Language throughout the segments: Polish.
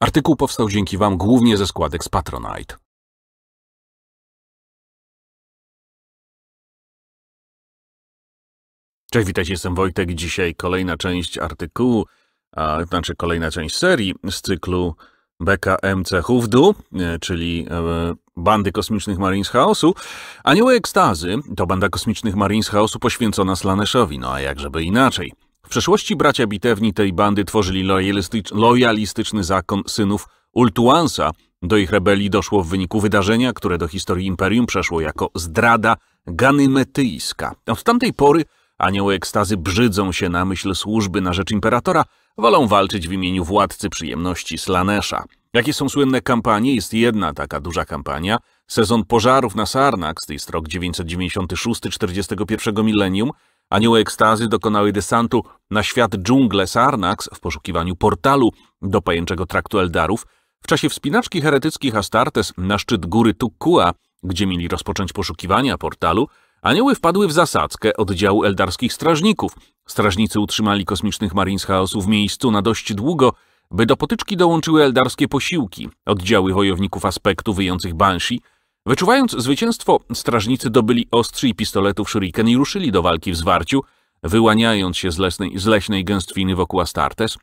Artykuł powstał dzięki Wam głównie ze składek z Patronite. Cześć, witajcie, jestem Wojtek. Dzisiaj kolejna część artykułu, a, znaczy kolejna część serii z cyklu BKMC Hufdu, e, czyli e, bandy kosmicznych Marines Chaosu. Anioły Ekstazy to banda kosmicznych Marines Chaosu poświęcona Slaneszowi, no a jak żeby inaczej. W przeszłości bracia bitewni tej bandy tworzyli lojalistycz, lojalistyczny zakon synów Ultuansa. Do ich rebelii doszło w wyniku wydarzenia, które do historii imperium przeszło jako zdrada ganymetyjska. Od tamtej pory anioły ekstazy brzydzą się na myśl służby na rzecz imperatora, wolą walczyć w imieniu władcy przyjemności Slanesha. Jakie są słynne kampanie? Jest jedna taka duża kampania. Sezon pożarów na Sarnak, z tej strok 996-41 milenium, Anioły ekstazy dokonały desantu na świat dżungle Sarnax w poszukiwaniu portalu do pajęczego traktu Eldarów. W czasie wspinaczki heretyckich Astartes na szczyt góry Tukkua, gdzie mieli rozpocząć poszukiwania portalu, anioły wpadły w zasadzkę oddziału eldarskich strażników. Strażnicy utrzymali kosmicznych Marines chaosu w miejscu na dość długo, by do potyczki dołączyły eldarskie posiłki, oddziały wojowników aspektu wyjących Banshee, Wyczuwając zwycięstwo, strażnicy dobyli ostrzy i pistoletów shuriken i ruszyli do walki w zwarciu, wyłaniając się z, z leśnej gęstwiny wokół Astartes.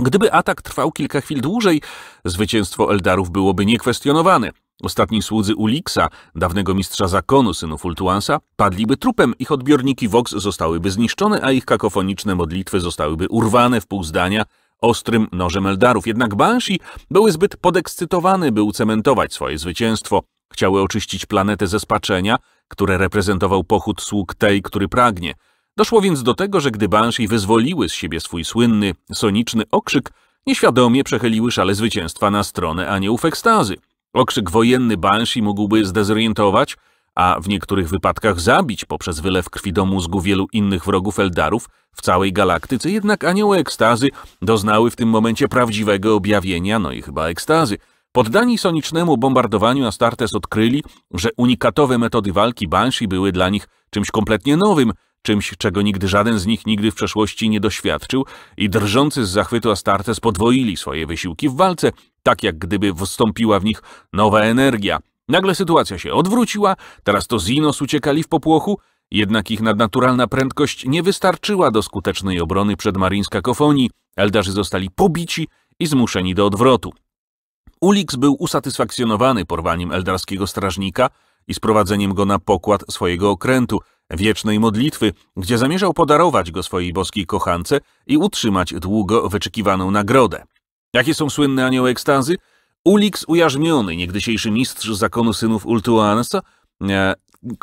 Gdyby atak trwał kilka chwil dłużej, zwycięstwo Eldarów byłoby niekwestionowane. Ostatni słudzy Ulixa, dawnego mistrza zakonu synu Fultuansa, padliby trupem, ich odbiorniki Vox zostałyby zniszczone, a ich kakofoniczne modlitwy zostałyby urwane w pół zdania ostrym nożem Eldarów. Jednak Banshee były zbyt podekscytowane, by ucementować swoje zwycięstwo. Chciały oczyścić planetę ze spaczenia, które reprezentował pochód sług tej, który pragnie. Doszło więc do tego, że gdy Banshee wyzwoliły z siebie swój słynny, soniczny okrzyk, nieświadomie przechyliły szale zwycięstwa na stronę aniołów ekstazy. Okrzyk wojenny Banshee mógłby zdezorientować, a w niektórych wypadkach zabić poprzez wylew krwi do mózgu wielu innych wrogów Eldarów w całej galaktyce, jednak anioły ekstazy doznały w tym momencie prawdziwego objawienia, no i chyba ekstazy – Poddani sonicznemu bombardowaniu Astartes odkryli, że unikatowe metody walki Banshee były dla nich czymś kompletnie nowym, czymś, czego nigdy żaden z nich nigdy w przeszłości nie doświadczył i drżący z zachwytu Astartes podwoili swoje wysiłki w walce, tak jak gdyby wstąpiła w nich nowa energia. Nagle sytuacja się odwróciła, teraz to Zinos uciekali w popłochu, jednak ich nadnaturalna prędkość nie wystarczyła do skutecznej obrony przed Marin Kofonii. Eldarzy zostali pobici i zmuszeni do odwrotu. Ulix był usatysfakcjonowany porwaniem eldarskiego strażnika i sprowadzeniem go na pokład swojego okrętu, wiecznej modlitwy, gdzie zamierzał podarować go swojej boskiej kochance i utrzymać długo wyczekiwaną nagrodę. Jakie są słynne anioły ekstazy? Ulix ujarzmiony, niegdysiejszy mistrz zakonu synów Ultuansa, e,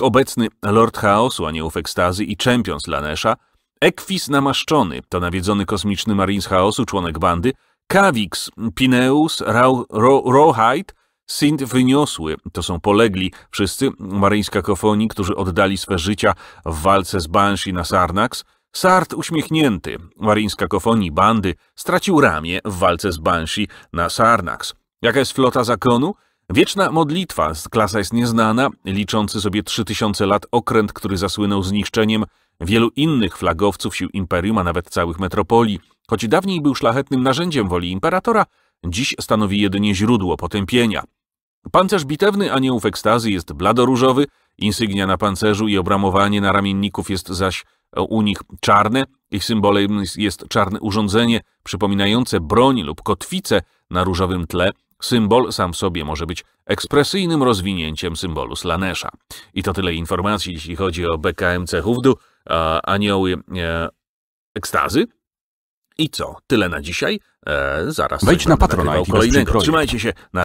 obecny Lord Chaosu aniołów ekstazy i czempion Slanesha, Ekwis namaszczony, to nawiedzony kosmiczny marines z chaosu, członek bandy, Kawix, Pineus, Rau, Rohide, Sint wyniosły, to są polegli, wszyscy maryńska kofoni, którzy oddali swe życia w walce z Banshi na Sarnax, Sart uśmiechnięty, maryńska kofoni bandy, stracił ramię w walce z Banshi na Sarnax. Jaka jest flota zakonu? Wieczna modlitwa, klasa jest nieznana, liczący sobie 3000 lat okręt, który zasłynął zniszczeniem wielu innych flagowców sił Imperium, a nawet całych metropolii. Choć dawniej był szlachetnym narzędziem woli imperatora, dziś stanowi jedynie źródło potępienia. Pancerz bitewny aniołów ekstazy jest bladoróżowy, insygnia na pancerzu i obramowanie na ramienników jest zaś e, u nich czarne. Ich symbolem jest czarne urządzenie przypominające broń lub kotwicę na różowym tle. Symbol sam w sobie może być ekspresyjnym rozwinięciem symbolu slanesza. I to tyle informacji, jeśli chodzi o BKMC Hufdu, a anioły e, ekstazy. I co, tyle na dzisiaj? E, zaraz. Wejdź na patrona. kolejnego. Trzymajcie się. Na